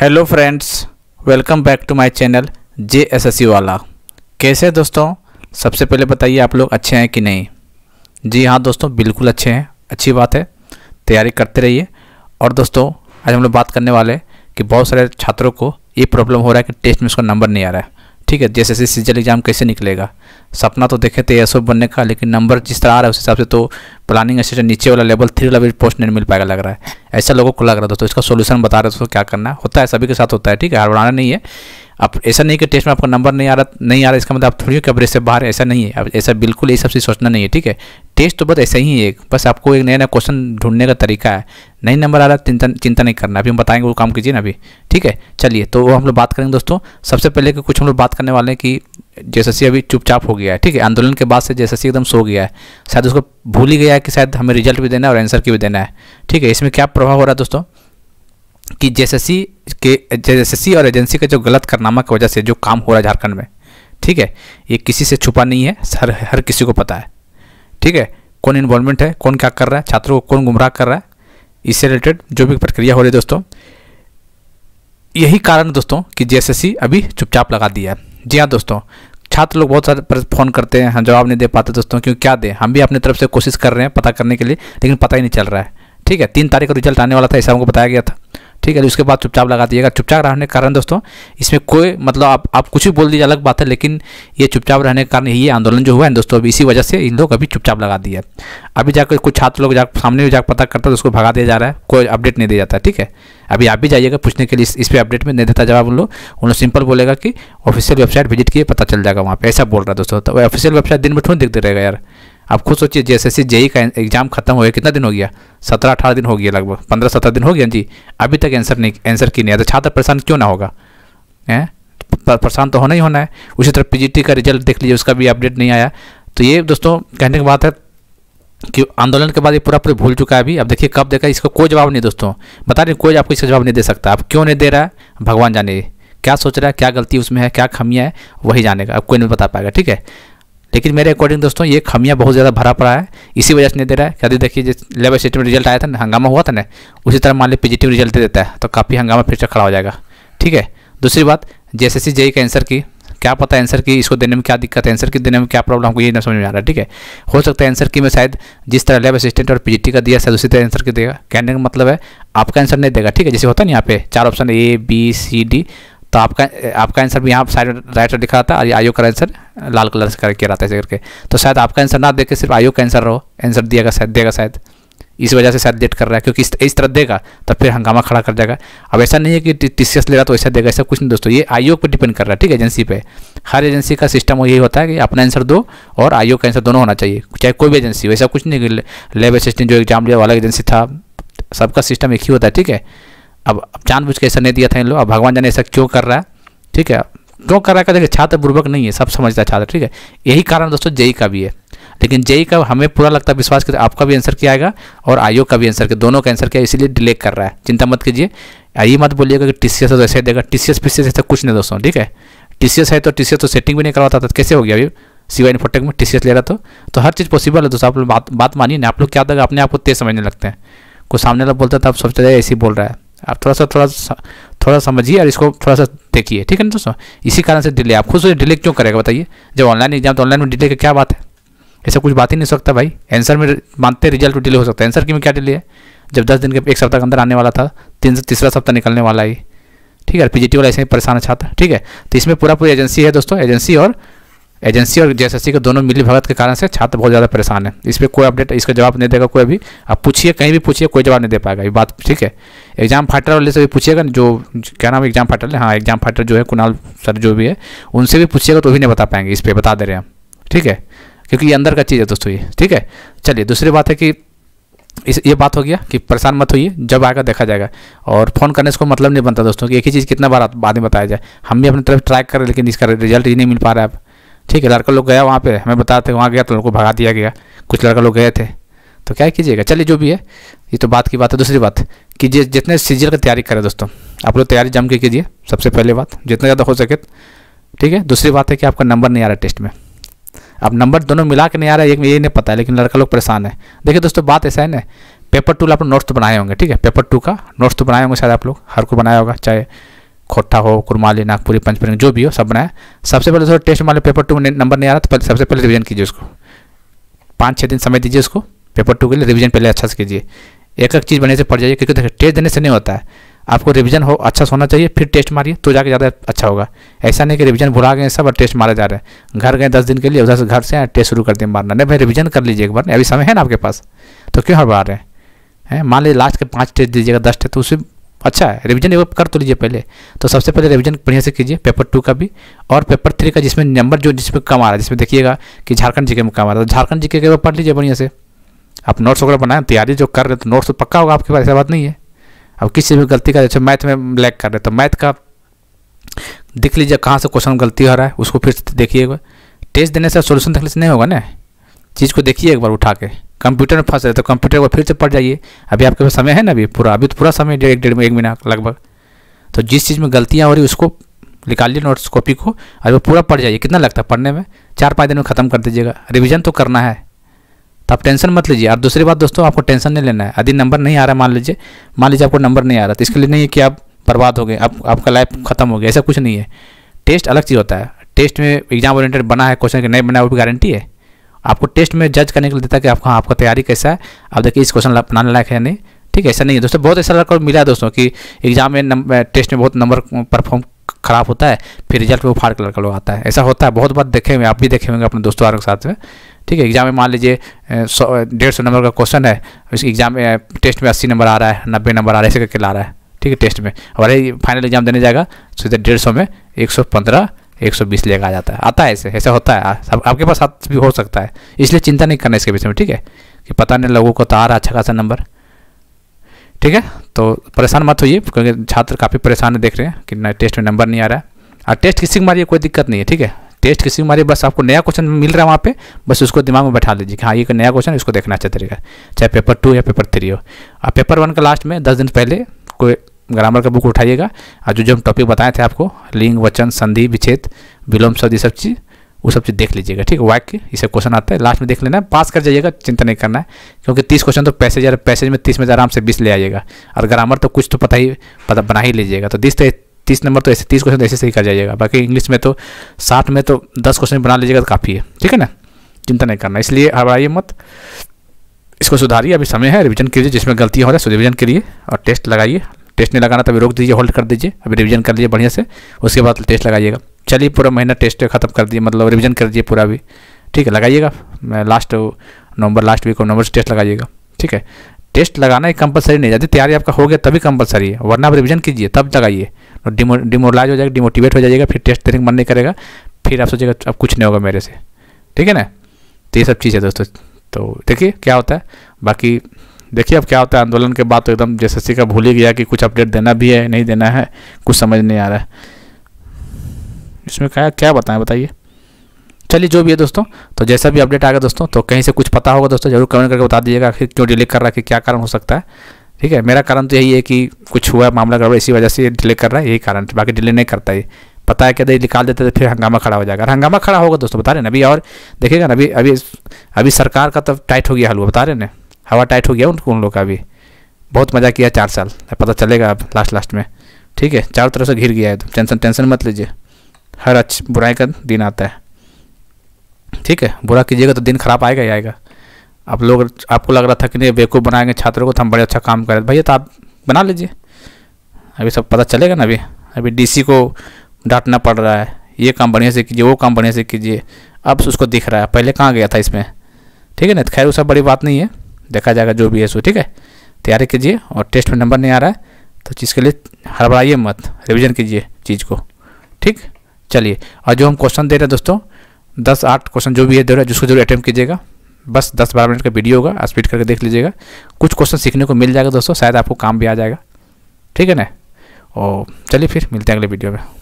hello friends welcome back to my channel J S S वाला कैसे हैं दोस्तों सबसे पहले बताइए आप लोग अच्छे हैं कि नहीं जी हाँ दोस्तों बिल्कुल अच्छे हैं अच्छी बात है तैयारी करते रहिए और दोस्तों आज हम लोग बात करने वाले कि बहुत सारे छात्रों को ये प्रॉब्लम हो रहा है कि टेस्ट में उसका नंबर नहीं आ रहा है ठीक है जैसे जैसे सीजल एग्ज़ाम कैसे निकलेगा सपना तो देखे थे एस बनने का लेकिन नंबर जिस तरह आ रहा है उस हिसाब से तो प्लानिंग असिस्टेंट नीचे वाला लेवल थ्री वाला भी पोस्ट नहीं मिल पाएगा लग रहा है ऐसा लोगों को लग रहा था तो इसका सोल्यूशन बता रहे दोस्तों क्या करना होता है सभी के साथ होता है ठीक है हड़बड़ाना नहीं है आप ऐसा नहीं कि टेस्ट में आपका नंबर नहीं आ रहा नहीं आ रहा इसका मतलब आप थोड़ी कवरेज से बाहर ऐसा नहीं है ऐसा बिल्कुल ये सब चीज़ सोचना नहीं है ठीक है टेस्ट तो बस ऐसा ही है बस आपको एक नया नया क्वेश्चन ढूंढने का तरीका है नहीं नंबर आ रहा चिंता चिंता नहीं करना अभी हम बताएंगे वो काम कीजिए ना अभी ठीक है चलिए तो वो हम लोग बात करेंगे दोस्तों सबसे पहले कि कुछ हम लोग बात करने वाले हैं कि सी अभी चुपचाप हो गया है ठीक है आंदोलन के बाद से सी एकदम सो गया है शायद उसको भूल ही गया है कि शायद हमें रिजल्ट भी देना है और आंसर की भी देना है ठीक है इसमें क्या प्रभाव हो रहा है दोस्तों कि जे के जे और एजेंसी का जो गलत कारनामा की वजह से जो काम हो रहा है झारखंड में ठीक है ये किसी से छुपा नहीं है हर हर किसी को पता है ठीक है कौन इन्वॉल्वमेंट है कौन क्या कर रहा है छात्रों को कौन गुमराह कर रहा है इससे रिलेटेड जो भी प्रक्रिया हो रही है दोस्तों यही कारण दोस्तों कि जे अभी चुपचाप लगा दिया है जी हाँ दोस्तों छात्र लोग बहुत सारे फ़ोन करते हैं हम हाँ, जवाब नहीं दे पाते दोस्तों क्यों क्या दें हम भी अपनी तरफ से कोशिश कर रहे हैं पता करने के लिए लेकिन पता ही नहीं चल रहा है ठीक है तीन तारीख को रिजल्ट आने वाला था ऐसा हमको बताया गया था ठीक है उसके तो बाद चुपचाप लगा दिएगा चुपचाप रहने के कारण दोस्तों इसमें कोई मतलब आप आप कुछ भी बोल दीजिए अलग बात है लेकिन ये चुपचाप रहने के कारण ये आंदोलन जो हुआ है दोस्तों अभी इसी वजह से इन लोग अभी चुपचाप लगा दिया अभी जाकर कुछ छात्र लोग जा सामने भी जाकर पता करता है तो उसको भगा दिया जा रहा है कोई अपडेट नहीं दिया जाता है ठीक है अभी आप भी जाइएगा पूछने के लिए इस, पर अपडेट में नहीं देता जवाब उन लोग उन्होंने सिंपल बोलेगा कि ऑफिशियल वेबसाइट विजिट किए पता चल जाएगा वहाँ पर ऐसा बोल रहा है दोस्तों ऑफिशियल तो वेबसाइट दिन में थोड़ी देखते रहेगा यार आप खुद सोचिए जैसे सी जेई का एग्जाम खत्म हो गया कितना दिन हो गया सत्रह अठारह दिन हो गया लगभग पंद्रह सत्रह दिन हो गया जी अभी तक आंसर नहीं आंसर की नहीं आता छात्र परेशान क्यों ना होगा हैं परेशान तो होना ही होना है उसी तरह पी का रिजल्ट देख लीजिए उसका भी अपडेट नहीं आया तो ये दोस्तों कहने की बात है कि आंदोलन के बाद ये पूरा पूरा भूल चुका है अभी अब देखिए कब देखा इसका कोई जवाब नहीं दोस्तों बता रहे कोई आपको इसका जवाब नहीं दे सकता आप क्यों नहीं दे रहा है भगवान जाने क्या सोच रहा है क्या गलती उसमें है क्या खमियाँ है वही जानेगा अब कोई नहीं बता पाएगा ठीक है लेकिन मेरे अकॉर्डिंग दोस्तों ये खमियाँ बहुत ज़्यादा भरा पड़ा है इसी वजह से नहीं दे रहा है यदि देखिए जिस लेबर सिस्टम में रिजल्ट आया था ना हंगामा हुआ था ना उसी तरह मान ली पॉजिटिव रिजल्ट दे देता है तो काफ़ी हंगामा फिर से खड़ा हो जाएगा ठीक है दूसरी बात जैसे सी जेई का आंसर की क्या पता आंसर की इसको देने में क्या दिक्कत है आंसर की देने में क्या प्रॉब्लम हमको ये ना समझ में आ रहा है ठीक है हो सकता है आंसर की में शायद जिस तरह लेब असिस्टेंट और पीजीटी का दिया शायद उसी तरह आंसर की देगा कहने का मतलब है आपका आंसर नहीं देगा ठीक है जैसे होता है ना यहाँ पे चार option A B C D तो आपका आपका आंसर भी यहाँ साइड राइट साइड दिखा था और आयोग का आंसर लाल कलर से करके रहा था करके तो शायद आपका आंसर ना देखे सिर्फ आयोग का आंसर रहो आंसर दिएगा शायद देगा शायद इस वजह से शायद लेट कर रहा है क्योंकि इस तरह देगा तो फिर हंगामा खड़ा कर जाएगा अब ऐसा नहीं है कि टी सी ले रहा तो ऐसा देगा ऐसा कुछ नहीं दोस्तों ये आयोग पर डिपेंड कर रहा है ठीक है एजेंसी पे हर एजेंसी का सिस्टम यही होता है कि अपना आंसर दो और आयोग का आंसर दोनों होना चाहिए चाहे कोई भी एजेंसी हो कुछ नहीं लेब असिस्टेंट जो एग्जाम लिया वाला एजेंसी था सबका सिस्टम एक ही होता है ठीक है अब अब जानबूझ के ऐसा नहीं दिया था इन लोग अब भगवान जाने ऐसा क्यों कर रहा है ठीक है क्यों कर रहा है देखिए छात्र पूर्वक नहीं है सब समझता छात्र ठीक है यही कारण दोस्तों जेई का भी है लेकिन जेई का हमें पूरा लगता है विश्वास कर आपका भी आंसर किया आएगा और आयोग का भी आंसर किया दोनों का आंसर किया इसलिए डिले कर रहा है चिंता मत कीजिए आइए मत बोलिएगा कि टी सी एस ऐसे देगा T C S P C S ऐसा कुछ नहीं दोस्तों ठीक है टी सी एस है तो टी सी एस तो सेटिंग भी नहीं करवाता था तो कैसे हो गया अभी सिवाय इन्फोटेक में टी सी एस ले रहा तो तो हर चीज़ पॉसिबल है दोस्तों आप लोग बात बात मानिए ना आप लोग क्या देगा अपने आप को तेज समझने लगते हैं कुछ सामने वाला बोलता था तो आप सोचते ऐसे ही बोल रहा है आप थोड़ा सा थोड़ा सा थोड़ा समझिए और इसको थोड़ा सा देखिए ठीक है ना दोस्तों इसी कारण से डिले आप खुद से डिले क्यों करेगा बताइए जब ऑनलाइन एग्जाम तो ऑनलाइन में डिले का क्या बात है ऐसा कुछ बात ही नहीं हो सकता भाई आंसर में मानते रिजल्ट डिले तो हो सकता है आंसर क्यों क्या डिले है जब दस दिन के एक सप्ताह के अंदर आने वाला था तीन से तीसरा सप्ताह निकलने वाला है ठीक है पीजीटी वाला ऐसे ही परेशान था ठीक है तो इसमें पूरा पूरी एजेंसी है दोस्तों एजेंसी और एजेंसी और जे के दोनों मिली भगत के कारण से छात्र बहुत ज़्यादा परेशान है इस पर कोई अपडेट इसका जवाब नहीं देगा कोई अभी आप पूछिए कहीं भी पूछिए कोई जवाब नहीं दे पाएगा ये बात ठीक है एग्जाम फाइटर वाले से भी पूछिएगा जो क्या नाम एग्जाम फाइटर हाँ एग्जाम फाइटर जो है कुणाल सर जो भी है उनसे भी पूछिएगा तो भी नहीं बता पाएंगे इस पर बता दे रहे हैं हम ठीक है क्योंकि ये अंदर का चीज़ है दोस्तों ये ठीक है चलिए दूसरी बात है कि इस ये बात हो गया कि परेशान मत होइए जब आएगा देखा जाएगा और फ़ोन करने से कोई मतलब नहीं बनता दोस्तों कि एक ही चीज़ कितना बार बाद में बताया जाए हम भी अपनी तरफ ट्राई कर रहे हैं लेकिन इसका रिजल्ट ही नहीं मिल पा रहा है ठीक है लड़का लोग गया वहाँ पे हमें बताते वहाँ गया तो लोग को भगा दिया गया कुछ लड़का लोग गए थे तो क्या कीजिएगा चलिए जो भी है ये तो बात की बात है दूसरी बात कि जितने सीजियल की तैयारी करें दोस्तों आप लोग तैयारी जम के कीजिए सबसे पहले बात जितना ज़्यादा हो सके ठीक है दूसरी बात है कि आपका नंबर नहीं आ रहा टेस्ट में अब नंबर दोनों मिला के नहीं आ रहा है एक में ये नहीं पता है लेकिन लड़का लोग परेशान है देखिए दोस्तों बात ऐसा है ना पेपर टू आप नोट्स तो बनाए होंगे ठीक है पेपर टू का नोट्स तो बनाए होंगे शायद आप लोग हर को बनाया होगा चाहे खोटा हो कुरमाली नागपुरी पंचपरिंग जो भी हो सब बनाया सबसे पहले तो टेस्ट मान लो पेपर टू में नंबर नहीं आ रहा तो सबसे पहले रिवीजन कीजिए उसको पाँच छः दिन समय दीजिए उसको पेपर टू के लिए रिवीजन पहले अच्छा से कीजिए एक एक चीज़ बने से पढ़ जाइए क्योंकि देखिए टेस्ट देने से नहीं होता है आपको रिवीजन हो अच्छा से होना चाहिए फिर टेस्ट मारिए तो जाके ज़्यादा अच्छा होगा ऐसा नहीं कि रिवीजन भुला गए सब और टेस्ट मारे जा रहे हैं घर गए दस दिन के लिए उधर से घर से टेस्ट शुरू कर दिए मारना नहीं भाई रिवीजन कर लीजिए एक बार अभी समय है ना आपके पास तो क्यों हर रहे हैं मान लीजिए लास्ट के पाँच टेस्ट दीजिएगा दस टेस्ट तो उसे अच्छा है रिविजन एक कर तो लीजिए पहले तो सबसे पहले रिविज़न बढ़िया से कीजिए पेपर टू का भी और पेपर थ्री का जिसमें नंबर जो जिसमें कम आ रहा है जिसमें देखिएगा कि झारखंड जीके में कम आ रहा है तो झारखंड जीके के पढ़ लीजिए बढ़िया से आप नोट्स वगैरह बनाएं तैयारी जो कर रहे हैं तो नोट्स तो पक्का होगा आपके पास ऐसा बात नहीं है अब किसी भी गलती का जैसे मैथ में लैक कर रहे हैं तो मैथ का देख लीजिए कहाँ से क्वेश्चन गलती हो रहा है उसको फिर देखिएगा टेस्ट देने से सोल्यूशन देखने से नहीं होगा ना चीज़ को देखिए एक बार उठा के कंप्यूटर में फंस रहे तो कंप्यूटर को फिर से पढ़ जाइए अभी आपके पास समय है ना अभी पूरा अभी तो पूरा समय डेढ़ एक डेढ़ एक महीना लगभग तो जिस चीज़ में गलतियाँ हो रही उसको निकालिए नोट्स कॉपी को और वो पूरा पढ़ जाइए कितना लगता है पढ़ने में चार पाँच दिन में ख़त्म कर दीजिएगा रिविज़न तो करना है तो आप टेंशन मत लीजिए और दूसरी बात दोस्तों आपको टेंशन नहीं लेना है यदि नंबर नहीं आ रहा मान लीजिए मान लीजिए आपको नंबर नहीं आ रहा तो इसके लिए नहीं है कि आप बर्बाद हो गए आप, आपका लाइफ खत्म हो गया ऐसा कुछ नहीं है टेस्ट अलग चीज़ होता है टेस्ट में एग्जाम ओरिएंटेड बना है क्वेश्चन के नहीं बना वो भी गारंटी है आपको टेस्ट में जज करने के लिए देता है कि आपका हाँ, आपका तैयारी कैसा है आप देखिए इस क्वेश्चन अपनाने लायक है नहीं ठीक है ऐसा नहीं है दोस्तों बहुत ऐसा रिकॉर्ड मिला है दोस्तों कि एग्जाम में टेस्ट में बहुत नंबर परफॉर्म खराब होता है फिर रिजल्ट में उफाड़ कलर का लोग आता है ऐसा होता है बहुत बार देखे हुए आप भी देखे होंगे अपने दोस्तों के साथ में ठीक है एग्जाम में मान लीजिए सौ डेढ़ सौ नंबर का क्वेश्चन है इस एग्जाम में टेस्ट में अस्सी नंबर आ रहा है नब्बे नंबर आ रहा है ऐसे करके ला रहा है ठीक है टेस्ट में हमारे फाइनल एग्जाम देने जाएगा सीधे तो डेढ़ सौ में एक सौ पंद्रह एक सौ बीस लेगा आ जाता है आता है ऐसे ऐसा होता है सब आपके पास हाथ भी हो सकता है इसलिए चिंता नहीं करना इसके विषय में ठीक है कि पता नहीं लोगों को तो आ रहा अच्छा खासा नंबर ठीक है तो परेशान मत होइए क्योंकि छात्र काफ़ी परेशान देख रहे हैं कि ना टेस्ट में नंबर नहीं आ रहा है और टेस्ट किसी को मारिए कोई दिक्कत नहीं है ठीक है टेस्ट किसी को मारिए बस आपको नया क्वेश्चन मिल रहा है वहाँ पे बस उसको दिमाग में बैठा लीजिए कि हाँ ये नया क्वेश्चन इसको देखना अच्छा तरीका चाहे पेपर टू या पेपर थ्री हो और पेपर वन का लास्ट में दस दिन पहले कोई ग्रामर का बुक उठाइएगा और जो जो हम टॉपिक बताए थे आपको लिंग वचन संधि विच्छेद विलोम शब्द ये सब चीज़ वो सब चीज़ देख लीजिएगा ठीक है वाक्य इसे क्वेश्चन आता है लास्ट में देख लेना है पास कर जाइएगा चिंता नहीं करना है क्योंकि तीस क्वेश्चन तो पैसेज यार पैसेज में तीस में आराम से बीस ले आइएगा और ग्रामर तो कुछ तो पता ही पता बना ही लीजिएगा तो दिस तो तीस नंबर तो ऐसे तीस क्वेश्चन तो ऐसे सही कर जाइएगा बाकी इंग्लिश में तो साठ में तो दस क्वेश्चन बना लीजिएगा तो काफ़ी है ठीक है ना चिंता नहीं करना इसलिए हवाइए मत इसको सुधारिए अभी समय है रिवीजन कीजिए जिसमें गलतियाँ हो रहा है सो के करिए और टेस्ट लगाइए टेस्ट नहीं लगाना तभी रोक दीजिए होल्ड कर दीजिए अभी रिविजन कर लीजिए बढ़िया से उसके बाद टेस्ट लगाइएगा चलिए पूरा महीना टेस्ट खत्म कर दिए मतलब रिविजन कर दीजिए पूरा भी ठीक है लगाइएगा लास्ट नवंबर लास्ट वीक नवंबर से टेस्ट लगाइएगा ठीक है टेस्ट लगाना ही कंपलसरी नहीं यदि तैयारी आपका हो गया तभी कंपलसरी है वरना आप रिविजन कीजिए तब लगाइए डिमो तो डिमोरलाइज हो जाएगा डिमोटिवेट हो जाएगा फिर टेस्ट देने का मन नहीं करेगा फिर आप सोचेगा अब कुछ नहीं होगा मेरे से ठीक है ना तो ये सब चीज़ है दोस्तों तो देखिए क्या होता है बाकी देखिए अब क्या होता है आंदोलन के बाद तो एकदम जे का भूल ही गया कि कुछ अपडेट देना भी है नहीं देना है कुछ समझ नहीं आ रहा है इसमें क्या क्या बताएं बताइए चलिए जो भी है दोस्तों तो जैसा भी अपडेट आ गया दोस्तों तो कहीं से कुछ पता होगा दोस्तों जरूर कमेंट करके बता दीजिएगा आखिर क्यों डिले कर रहा है कि क्या कारण हो सकता है ठीक है मेरा कारण तो यही है कि कुछ हुआ है मामला गड़बड़ इसी वजह से डिले कर रहा है यही कारण बाकी डिले नहीं करता ये पता है कि अगर निकाल देते थे तो फिर हंगामा खड़ा हो जाएगा हंगामा खड़ा होगा दोस्तों बता रहे ना अभी और देखिएगा ना अभी अभी अभी सरकार का तो टाइट हो गया हलवा बता रहे ना हवा टाइट हो गया उनको उन लोग का भी बहुत मज़ा किया चार साल पता चलेगा अब लास्ट लास्ट में ठीक है चारों तरफ से घिर गया है टेंशन टेंशन मत लीजिए हर अच्छी बुराई का दिन आता है ठीक है बुरा कीजिएगा तो दिन खराब आएगा ही आएगा आप लोग आपको लग रहा था कि नहीं बेवकूफ़ बनाएंगे छात्रों को तो हम बड़े अच्छा काम करें भैया तो आप बना लीजिए अभी सब पता चलेगा ना अभी अभी डीसी को डांटना पड़ रहा है ये काम बढ़िया से कीजिए वो काम बढ़िया से कीजिए अब उसको दिख रहा है पहले कहाँ गया था इसमें ठीक है ना तो खैर वो सब बड़ी बात नहीं है देखा जाएगा जो भी है सो ठीक है तैयारी कीजिए और टेस्ट में नंबर नहीं आ रहा है तो चीज़ के लिए हड़बड़ाइए मत रिविजन कीजिए चीज़ को ठीक चलिए और जो हम क्वेश्चन दे रहे हैं दोस्तों दस आठ क्वेश्चन जो भी है दे रहा है जिसको जरूर अटैम्प्ट कीजिएगा बस दस बारह मिनट का वीडियो होगा स्पीड करके देख लीजिएगा कुछ क्वेश्चन सीखने को मिल जाएगा दोस्तों शायद आपको काम भी आ जाएगा ठीक है ना और चलिए फिर मिलते हैं अगले वीडियो में